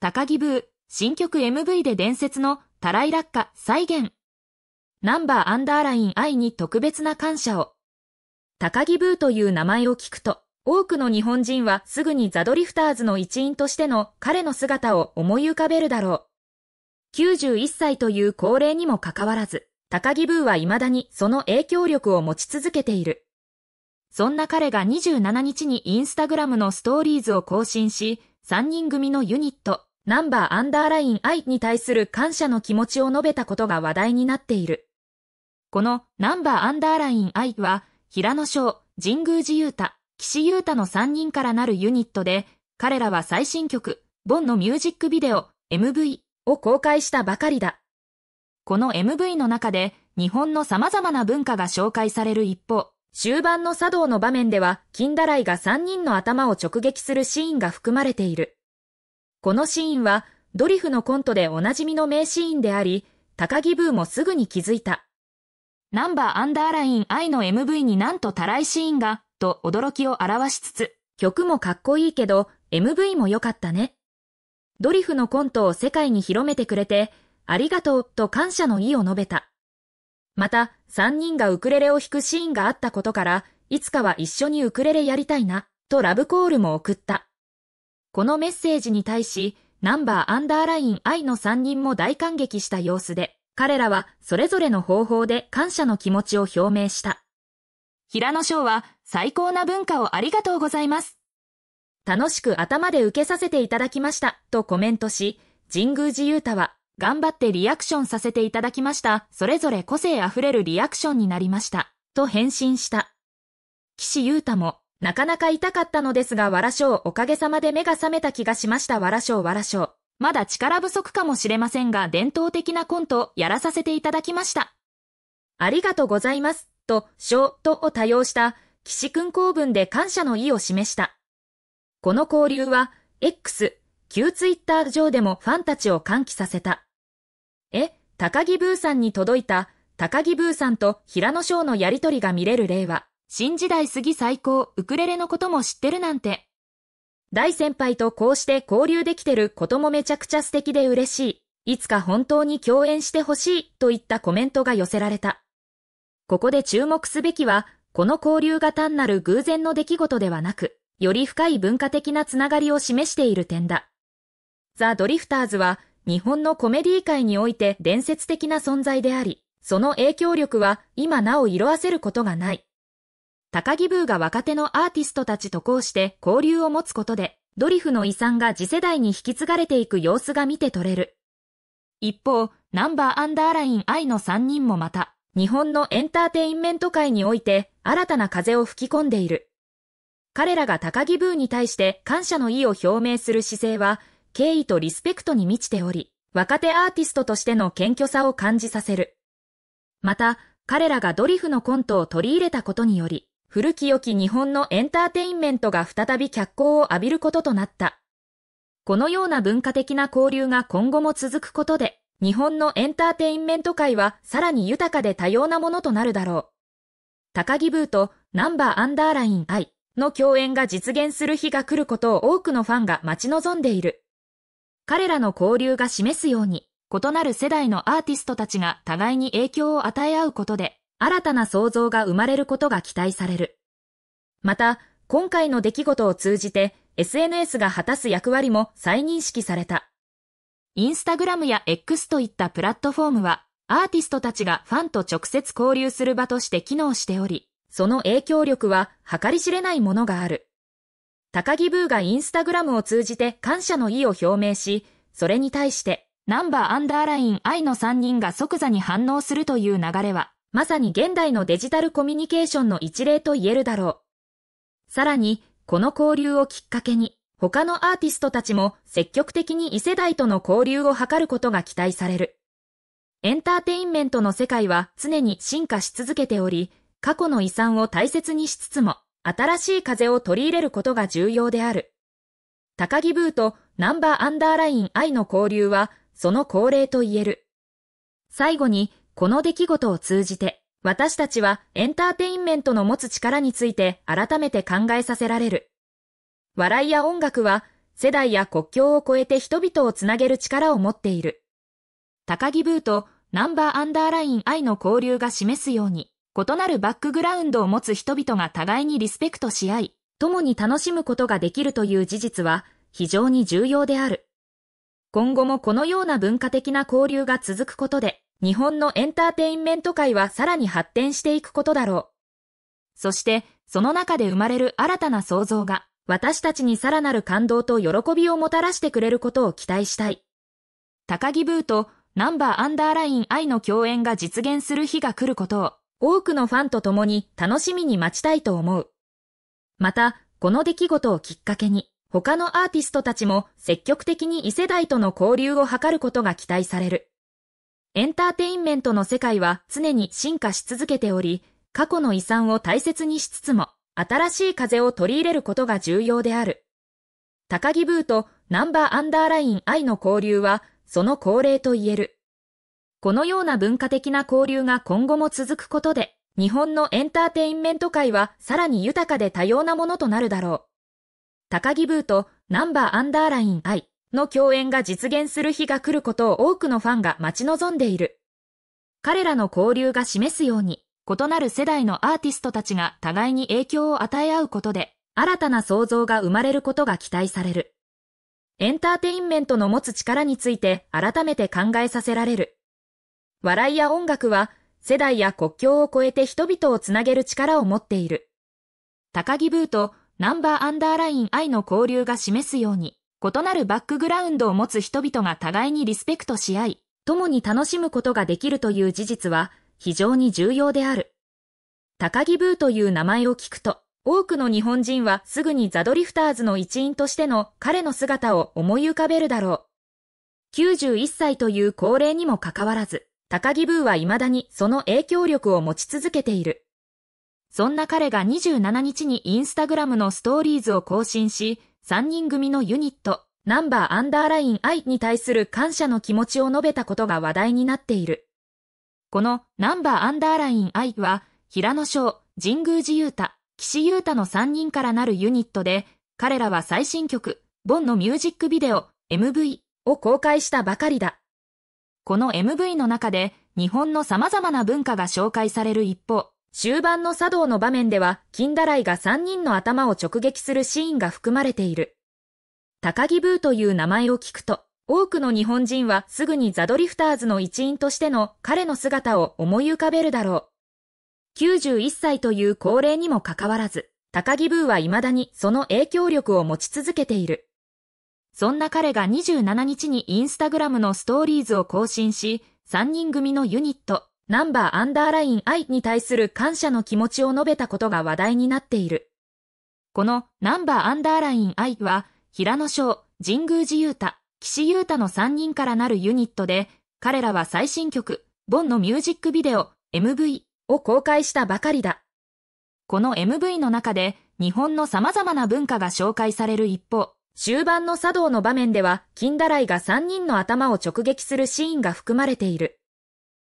高木ブー、新曲 MV で伝説のたらい落下再現。ナンバーアンダーライン愛に特別な感謝を。高木ブーという名前を聞くと、多くの日本人はすぐにザドリフターズの一員としての彼の姿を思い浮かべるだろう。91歳という高齢にもかかわらず、高木ブーは未だにその影響力を持ち続けている。そんな彼が27日にインスタグラムのストーリーズを更新し、3人組のユニット、ナンバーアンダーライン I に対する感謝の気持ちを述べたことが話題になっている。このナンバーアンダーライン I は、平野翔、神宮寺勇太、岸優太の3人からなるユニットで、彼らは最新曲、ボンのミュージックビデオ、MV を公開したばかりだ。この MV の中で、日本の様々な文化が紹介される一方、終盤の茶道の場面では、金だらいが3人の頭を直撃するシーンが含まれている。このシーンはドリフのコントでおなじみの名シーンであり、高木ブーもすぐに気づいた。ナンバーアンダーライン愛の MV になんとたらいシーンが、と驚きを表しつつ、曲もかっこいいけど、MV も良かったね。ドリフのコントを世界に広めてくれて、ありがとうと感謝の意を述べた。また、三人がウクレレを弾くシーンがあったことから、いつかは一緒にウクレレやりたいな、とラブコールも送った。このメッセージに対し、ナンバーアンダーライン I の3人も大感激した様子で、彼らはそれぞれの方法で感謝の気持ちを表明した。平野翔は最高な文化をありがとうございます。楽しく頭で受けさせていただきました、とコメントし、神宮寺勇太は、頑張ってリアクションさせていただきました。それぞれ個性あふれるリアクションになりました。と返信した。岸優太も、なかなか痛かったのですが、わらしょうおかげさまで目が覚めた気がしました。わらしょうわらしょう。まだ力不足かもしれませんが、伝統的なコントをやらさせていただきました。ありがとうございます、と、しょう、とを多用した、岸君公文で感謝の意を示した。この交流は、X、旧ツイッター上でもファンたちを歓喜させた。え、高木ブーさんに届いた、高木ブーさんと平野翔のやりとりが見れる例は、新時代過ぎ最高、ウクレレのことも知ってるなんて。大先輩とこうして交流できてることもめちゃくちゃ素敵で嬉しい。いつか本当に共演してほしいといったコメントが寄せられた。ここで注目すべきは、この交流が単なる偶然の出来事ではなく、より深い文化的なつながりを示している点だ。ザ・ドリフターズは、日本のコメディ界において伝説的な存在であり、その影響力は今なお色あせることがない。高木ブーが若手のアーティストたちとうして交流を持つことで、ドリフの遺産が次世代に引き継がれていく様子が見て取れる。一方、ナンバーアンダーライン I の3人もまた、日本のエンターテインメント界において新たな風を吹き込んでいる。彼らが高木ブーに対して感謝の意を表明する姿勢は、敬意とリスペクトに満ちており、若手アーティストとしての謙虚さを感じさせる。また、彼らがドリフのコントを取り入れたことにより、古き良き日本のエンターテインメントが再び脚光を浴びることとなった。このような文化的な交流が今後も続くことで、日本のエンターテインメント界はさらに豊かで多様なものとなるだろう。高木ブーとナンバーアンダーライン I の共演が実現する日が来ることを多くのファンが待ち望んでいる。彼らの交流が示すように、異なる世代のアーティストたちが互いに影響を与え合うことで、新たな創造が生まれることが期待される。また、今回の出来事を通じて SNS が果たす役割も再認識された。インスタグラムや X といったプラットフォームは、アーティストたちがファンと直接交流する場として機能しており、その影響力は計り知れないものがある。高木ブーがインスタグラムを通じて感謝の意を表明し、それに対して、ナンバーアンダーライン I の3人が即座に反応するという流れは、まさに現代のデジタルコミュニケーションの一例と言えるだろう。さらに、この交流をきっかけに、他のアーティストたちも積極的に異世代との交流を図ることが期待される。エンターテインメントの世界は常に進化し続けており、過去の遺産を大切にしつつも、新しい風を取り入れることが重要である。高木ブーとナンバーアンダーライン I の交流は、その恒例と言える。最後に、この出来事を通じて、私たちはエンターテインメントの持つ力について改めて考えさせられる。笑いや音楽は世代や国境を越えて人々をつなげる力を持っている。高木ブーとナンバーアンダーライン愛の交流が示すように、異なるバックグラウンドを持つ人々が互いにリスペクトし合い、共に楽しむことができるという事実は非常に重要である。今後もこのような文化的な交流が続くことで、日本のエンターテインメント界はさらに発展していくことだろう。そして、その中で生まれる新たな創造が、私たちにさらなる感動と喜びをもたらしてくれることを期待したい。高木ブーとナンバーアンダーライン愛の共演が実現する日が来ることを、多くのファンと共に楽しみに待ちたいと思う。また、この出来事をきっかけに、他のアーティストたちも積極的に異世代との交流を図ることが期待される。エンターテインメントの世界は常に進化し続けており、過去の遺産を大切にしつつも、新しい風を取り入れることが重要である。高木ブーとナンバーアンダーライン愛の交流は、その恒例と言える。このような文化的な交流が今後も続くことで、日本のエンターテインメント界はさらに豊かで多様なものとなるだろう。高木ブーとナンバーアンダーライン愛。の共演が実現する日が来ることを多くのファンが待ち望んでいる。彼らの交流が示すように、異なる世代のアーティストたちが互いに影響を与え合うことで、新たな創造が生まれることが期待される。エンターテインメントの持つ力について改めて考えさせられる。笑いや音楽は世代や国境を超えて人々をつなげる力を持っている。高木ブーとナンバーアンダーライン愛の交流が示すように、異なるバックグラウンドを持つ人々が互いにリスペクトし合い、共に楽しむことができるという事実は非常に重要である。高木ブーという名前を聞くと、多くの日本人はすぐにザドリフターズの一員としての彼の姿を思い浮かべるだろう。91歳という高齢にもかかわらず、高木ブーは未だにその影響力を持ち続けている。そんな彼が27日にインスタグラムのストーリーズを更新し、3人組のユニット、ナンバーアンダーライン I に対する感謝の気持ちを述べたことが話題になっている。このナンバーアンダーライン I は、平野翔、神宮寺雄太、岸優太の3人からなるユニットで、彼らは最新曲、ボンのミュージックビデオ、MV を公開したばかりだ。この MV の中で、日本の様々な文化が紹介される一方、終盤の茶道の場面では、金だらいが3人の頭を直撃するシーンが含まれている。高木ブーという名前を聞くと、多くの日本人はすぐにザ・ドリフターズの一員としての彼の姿を思い浮かべるだろう。91歳という高齢にもかかわらず、高木ブーは未だにその影響力を持ち続けている。そんな彼が27日にインスタグラムのストーリーズを更新し、3人組のユニット、ナンバーアンダーライン I に対する感謝の気持ちを述べたことが話題になっている。このナンバーアンダーライン I は、平野翔、神宮寺優太、岸優太の3人からなるユニットで、彼らは最新曲、ボンのミュージックビデオ、MV を公開したばかりだ。この MV の中で、日本の様々な文化が紹介される一方、終盤の茶道の場面では、金だらいが3人の頭を直撃するシーンが含まれている。